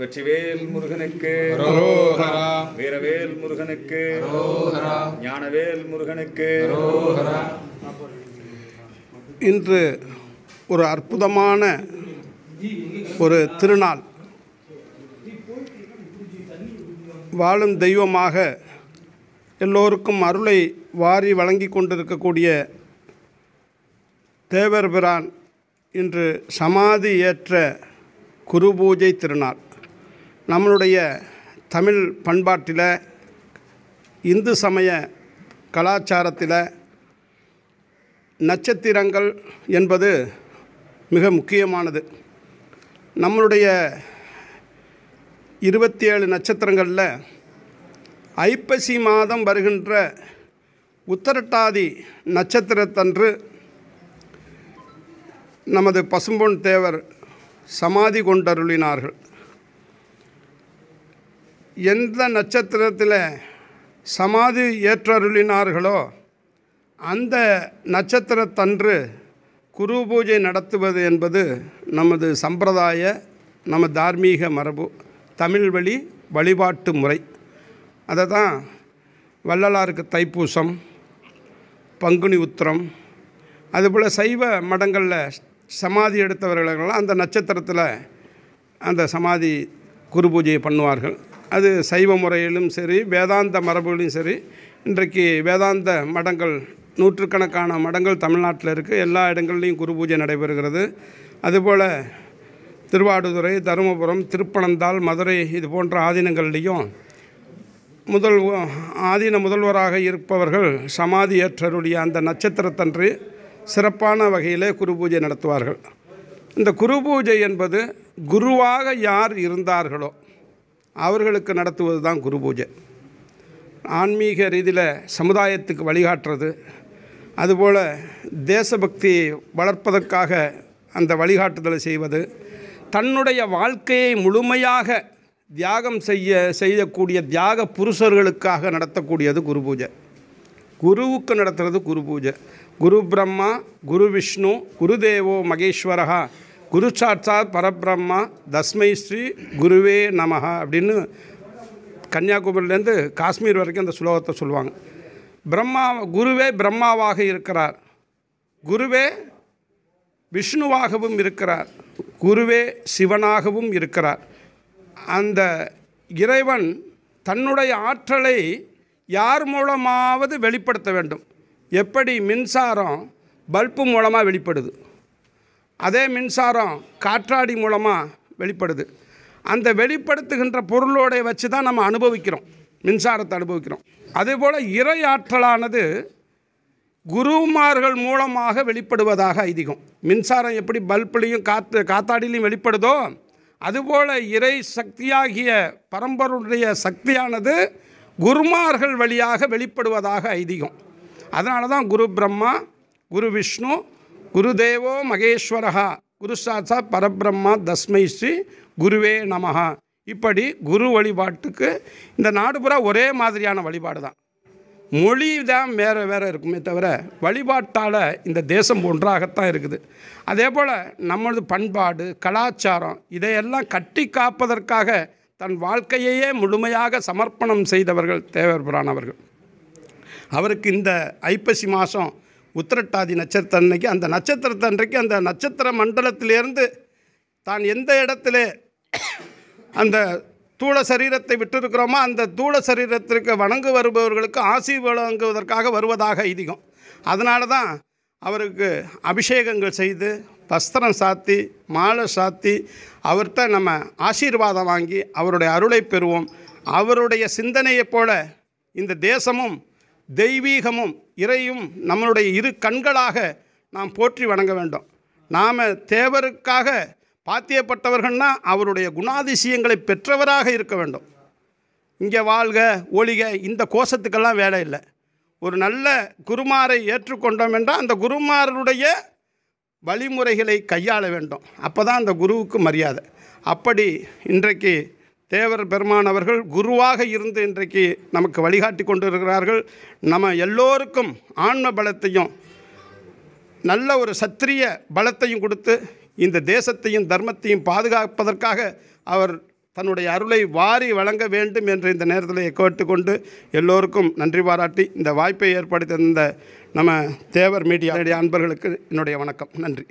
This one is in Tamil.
வெற்றிவேல் முருகனுக்கு வீரவேல் முருகனுக்கு ஞானவேல் முருகனுக்கு இன்று ஒரு அற்புதமான ஒரு திருநாள் வாழும் தெய்வமாக எல்லோருக்கும் அருளை வாரி வழங்கி கொண்டிருக்கக்கூடிய தேவர் பிரான் இன்று சமாதி ஏற்ற குரு பூஜை திருநாள் நம்மளுடைய தமிழ் பண்பாட்டில் இந்து சமய கலாச்சாரத்தில் நட்சத்திரங்கள் என்பது மிக முக்கியமானது நம்மளுடைய இருபத்தி ஏழு நட்சத்திரங்களில் ஐப்பசி மாதம் வருகின்ற உத்தரட்டாதி நட்சத்திரத்தன்று நமது பசும்பொன் தேவர் சமாதி கொண்டருளினார்கள் எந்த நட்சத்திரத்தில் சமாதி ஏற்றருளினார்களோ அந்த நட்சத்திரத்தன்று குரு பூஜை நடத்துவது என்பது நமது சம்பிரதாய நம்ம தார்மீக மரபு தமிழ் வழி வழிபாட்டு முறை அதை தான் வள்ளலாருக்கு தைப்பூசம் பங்குனி உத்திரம் அதுபோல் சைவ மடங்களில் சமாதி எடுத்தவர்களெல்லாம் அந்த நட்சத்திரத்தில் அந்த சமாதி குரு பூஜையை பண்ணுவார்கள் அது சைவ முறையிலும் சரி வேதாந்த மரபுகளையும் சரி இன்றைக்கு வேதாந்த மடங்கள் நூற்றுக்கணக்கான மடங்கள் தமிழ்நாட்டில் இருக்குது எல்லா இடங்கள்லையும் குரு பூஜை நடைபெறுகிறது அதுபோல் திருவாடுதுறை தருமபுரம் திருப்பனந்தாள் மதுரை இது போன்ற ஆதீனங்கள்லேயும் முதல் ஆதீன முதல்வராக இருப்பவர்கள் சமாதியற்றருடைய அந்த நட்சத்திரத்தன்று சிறப்பான வகையிலே குரு பூஜை நடத்துவார்கள் இந்த குரு பூஜை என்பது குருவாக யார் இருந்தார்களோ அவர்களுக்கு நடத்துவது தான் குரு பூஜை ஆன்மீக ரீதியில் சமுதாயத்துக்கு வழிகாட்டுறது அதுபோல் தேசபக்தி வளர்ப்பதற்காக அந்த வழிகாட்டுதலை செய்வது தன்னுடைய வாழ்க்கையை முழுமையாக தியாகம் செய்ய செய்யக்கூடிய தியாக புருஷர்களுக்காக நடத்தக்கூடியது குரு பூஜை குருவுக்கு நடத்துகிறது குரு பூஜை குரு பிரம்மா குரு விஷ்ணு குருதேவோ மகேஸ்வரகா குரு சாட்சாத் பரபிரம்மா தஸ்மை ஸ்ரீ குருவே நமஹா அப்படின்னு கன்னியாகுமரியிலேருந்து காஷ்மீர் வரைக்கும் அந்த ஸ்லோகத்தை சொல்லுவாங்க பிரம்மா குருவே பிரம்மாவாக இருக்கிறார் குருவே விஷ்ணுவாகவும் இருக்கிறார் குருவே சிவனாகவும் இருக்கிறார் அந்த இறைவன் தன்னுடைய ஆற்றலை யார் மூலமாவது வெளிப்படுத்த வேண்டும் எப்படி மின்சாரம் பல்பு மூலமாக வெளிப்படுது அதே மின்சாரம் காற்றாடி மூலமாக வெளிப்படுது அந்த வெளிப்படுத்துகின்ற பொருளோடைய வச்சு தான் நம்ம அனுபவிக்கிறோம் மின்சாரத்தை அனுபவிக்கிறோம் அதேபோல் இறை ஆற்றலானது குருமார்கள் மூலமாக வெளிப்படுவதாக ஐதீகம் மின்சாரம் எப்படி பல்ப்லேயும் காற்று காத்தாடிலையும் வெளிப்படுதோ அதுபோல் இறை சக்தியாகிய பரம்பருடைய சக்தியானது குருமார்கள் வழியாக வெளிப்படுவதாக ஐதீகம் அதனால தான் குரு பிரம்மா குரு விஷ்ணு குருதேவோ மகேஸ்வரஹா குரு சாட்சா பரபிரம்மா தஸ்மை ஸ்ரீ குருவே நமகா இப்படி குரு வழிபாட்டுக்கு இந்த நாடு ஒரே மாதிரியான வழிபாடு தான் மொழி தான் வேறு வேறு இருக்குமே தவிர வழிபாட்டால் இந்த தேசம் ஒன்றாகத்தான் இருக்குது அதே போல் நம்மளது பண்பாடு கலாச்சாரம் இதையெல்லாம் கட்டி காப்பதற்காக தன் வாழ்க்கையையே முழுமையாக சமர்ப்பணம் செய்தவர்கள் தேவர் பிரானவர்கள் அவருக்கு இந்த ஐப்பசி மாதம் உத்திரட்டாதி நட்சத்திரம் அன்னைக்கு அந்த நட்சத்திரத்தன்றைக்கு அந்த நட்சத்திர மண்டலத்திலேருந்து தான் எந்த இடத்துல அந்த தூள சரீரத்தை விட்டிருக்கிறோமோ அந்த தூள சரீரத்திற்கு வணங்கு வருபவர்களுக்கு ஆசி வழங்குவதற்காக வருவதாக ஐதீகம் அதனால தான் அவருக்கு அபிஷேகங்கள் செய்து வஸ்திரம் சாத்தி மாலை சாத்தி அவர்கிட்ட நம்ம ஆசீர்வாதம் வாங்கி அவருடைய அருளை பெறுவோம் அவருடைய சிந்தனையைப் போல இந்த தேசமும் தெய்வீகமும் இறையும் நம்மளுடைய இரு கண்களாக நாம் போற்றி வணங்க வேண்டும் நாம் தேவருக்காக பாத்தியப்பட்டவர்கள்னா அவருடைய குணாதிசயங்களை பெற்றவராக இருக்க வேண்டும் இங்கே வாழ்க ஒளிக இந்த கோஷத்துக்கெல்லாம் வேலை இல்லை ஒரு நல்ல குருமாரை ஏற்றுக்கொண்டோம் என்றால் அந்த குருமாரருடைய வழிமுறைகளை கையாள வேண்டும் அப்போ தான் அந்த குருவுக்கு மரியாதை அப்படி இன்றைக்கு தேவர் பெருமான் அவர்கள் குருவாக இருந்து இன்றைக்கு நமக்கு வழிகாட்டி கொண்டிருக்கிறார்கள் நம்ம எல்லோருக்கும் ஆன்ம பலத்தையும் நல்ல ஒரு சத்திரிய பலத்தையும் கொடுத்து இந்த தேசத்தையும் தர்மத்தையும் பாதுகாப்பதற்காக அவர் தன்னுடைய அருளை வாரி வழங்க வேண்டும் என்று இந்த நேரத்தில் கேட்டுக்கொண்டு எல்லோருக்கும் நன்றி பாராட்டி இந்த வாய்ப்பை ஏற்படுத்தி தந்த நம்ம தேவர் மீடியா அன்பர்களுக்கு என்னுடைய வணக்கம் நன்றி